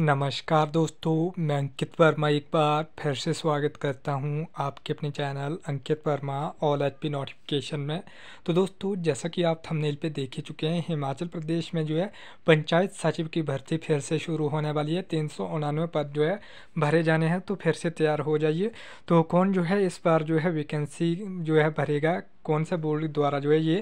नमस्कार दोस्तों मैं अंकित वर्मा एक बार फिर से स्वागत करता हूं आपके अपने channel Ankit Verma all H P notification में तो दोस्तों जैसा कि आप थंबनेल पे देख ही चुके हैं हिमाचल प्रदेश में जो है पंचायत सचिव की भर्ती फिर से शुरू होने वाली है तीन सौ उनानवे पद जो है भरे जाने हैं तो फिर से तैयार हो जाइए तो कौन जो है इस बार जो है वैकेंसी जो है भरेगा कौन से बोर्ड द्वारा जो है ये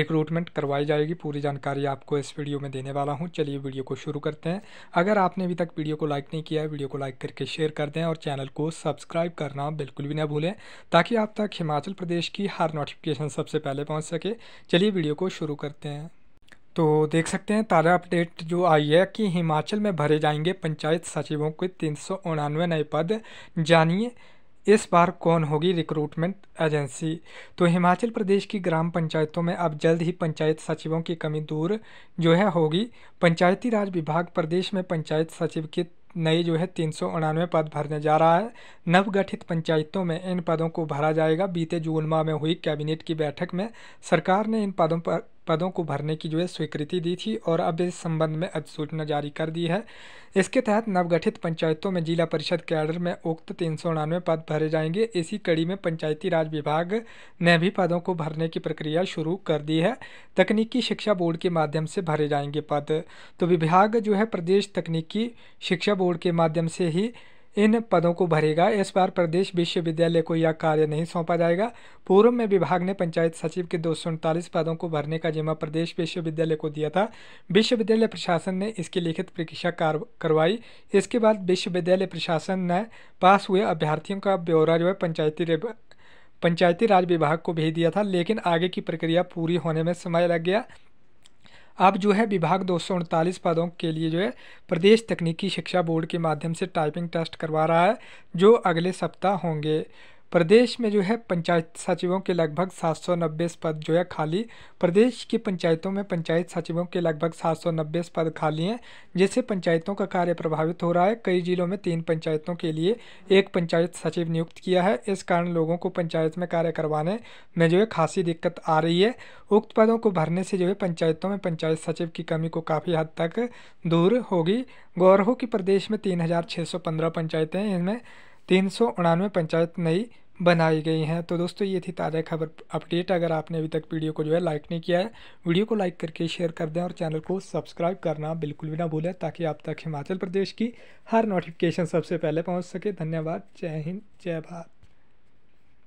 रिक्रूटमेंट करवाई जाएगी पूरी जानकारी आपको इस वीडियो में देने वाला हूँ चलिए वीडियो को शुरू करते हैं अगर आपने अभी तक वीडियो को लाइक नहीं किया है वीडियो को लाइक करके शेयर कर दें और चैनल को सब्सक्राइब करना बिल्कुल भी ना भूलें ताकि आप तक हिमाचल प्रदेश की हर नोटिफिकेशन सबसे पहले पहुँच सके चलिए वीडियो को शुरू करते हैं तो देख सकते हैं ताज़ा अपडेट जो आई है कि हिमाचल में भरे जाएंगे पंचायत सचिवों के तीन नए पद जानिए इस बार कौन होगी रिक्रूटमेंट एजेंसी तो हिमाचल प्रदेश की ग्राम पंचायतों में अब जल्द ही पंचायत सचिवों की कमी दूर जो है होगी पंचायती राज विभाग प्रदेश में पंचायत सचिव के नए जो है तीन सौ पद भरने जा रहा है नवगठित पंचायतों में इन पदों को भरा जाएगा बीते जून माह में हुई कैबिनेट की बैठक में सरकार ने इन पदों पर पदों को भरने की जो है स्वीकृति दी थी और अब इस संबंध में अधिसूचना जारी कर दी है इसके तहत नवगठित पंचायतों में जिला परिषद कैडर में उक्त तीन सौ पद भरे जाएंगे इसी कड़ी में पंचायती राज विभाग ने भी पदों को भरने की प्रक्रिया शुरू कर दी है तकनीकी शिक्षा बोर्ड के माध्यम से भरे जाएंगे पद तो विभाग जो है प्रदेश तकनीकी शिक्षा बोर्ड के माध्यम से ही इन पदों को भरेगा इस बार प्रदेश विश्वविद्यालय को यह कार्य नहीं सौंपा जाएगा पूर्व में विभाग ने पंचायत सचिव के दो पदों को भरने का जिम्मा प्रदेश विश्वविद्यालय को दिया था विश्वविद्यालय प्रशासन ने इसकी लिखित परीक्षा करवाई इसके बाद विश्वविद्यालय प्रशासन ने पास हुए अभ्यर्थियों का ब्यौरा जो है पंचायती पंचायती राज विभाग को भेज दिया था लेकिन आगे की प्रक्रिया पूरी होने में समय लग गया अब जो है विभाग दो पदों के लिए जो है प्रदेश तकनीकी शिक्षा बोर्ड के माध्यम से टाइपिंग टेस्ट करवा रहा है जो अगले सप्ताह होंगे प्रदेश में जो है पंचायत सचिवों के लगभग 790 पद जो है खाली प्रदेश की पंचायतों में पंचायत सचिवों के लगभग 790 पद खाली हैं जिससे पंचायतों का कार्य प्रभावित हो रहा है कई जिलों में तीन पंचायतों के लिए एक पंचायत सचिव नियुक्त किया है इस कारण लोगों को पंचायत में कार्य करवाने में जो है खासी दिक्कत आ रही है उक्त पदों को भरने से जो है पंचायतों में पंचायत सचिव की कमी को काफ़ी हद तक दूर होगी गौर हो कि प्रदेश में तीन पंचायतें हैं इनमें तीन पंचायत नई बनाई गई हैं तो दोस्तों ये थी ताज़ा खबर अपडेट अगर आपने अभी तक वीडियो को जो है लाइक नहीं किया है वीडियो को लाइक करके शेयर कर दें और चैनल को सब्सक्राइब करना बिल्कुल भी ना भूलें ताकि आप तक हिमाचल प्रदेश की हर नोटिफिकेशन सबसे पहले पहुँच सके धन्यवाद जय हिंद जय भारत